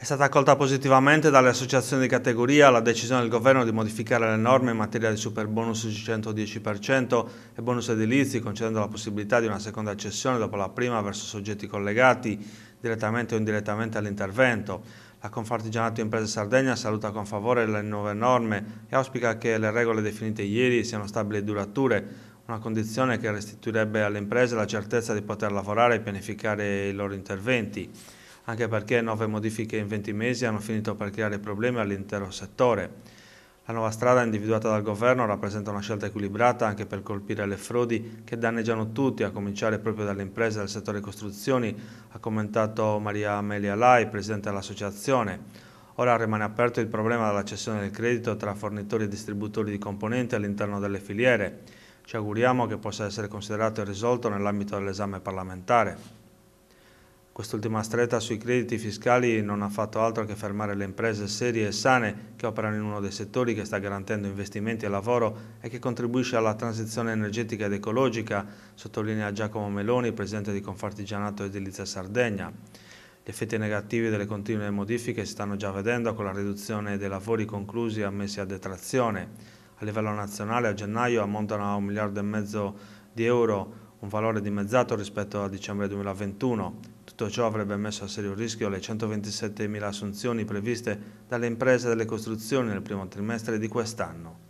È stata accolta positivamente dalle associazioni di categoria la decisione del governo di modificare le norme in materia di superbonus bonus 110% e bonus edilizi, concedendo la possibilità di una seconda cessione dopo la prima verso soggetti collegati direttamente o indirettamente all'intervento. La Confartigianato Imprese Sardegna saluta con favore le nuove norme e auspica che le regole definite ieri siano stabili e durature, una condizione che restituirebbe alle imprese la certezza di poter lavorare e pianificare i loro interventi anche perché nove modifiche in 20 mesi hanno finito per creare problemi all'intero settore. La nuova strada individuata dal governo rappresenta una scelta equilibrata anche per colpire le frodi che danneggiano tutti, a cominciare proprio dalle imprese del settore costruzioni, ha commentato Maria Amelia Lai, presidente dell'associazione. Ora rimane aperto il problema della cessione del credito tra fornitori e distributori di componenti all'interno delle filiere. Ci auguriamo che possa essere considerato e risolto nell'ambito dell'esame parlamentare. Quest'ultima stretta sui crediti fiscali non ha fatto altro che fermare le imprese serie e sane che operano in uno dei settori che sta garantendo investimenti e lavoro e che contribuisce alla transizione energetica ed ecologica, sottolinea Giacomo Meloni, presidente di Confartigianato Edilizia Sardegna. Gli effetti negativi delle continue modifiche si stanno già vedendo con la riduzione dei lavori conclusi e ammessi a detrazione. A livello nazionale a gennaio ammontano a un miliardo e mezzo di euro un valore dimezzato rispetto a dicembre 2021. Tutto ciò avrebbe messo a serio rischio le 127.000 assunzioni previste dalle imprese delle costruzioni nel primo trimestre di quest'anno.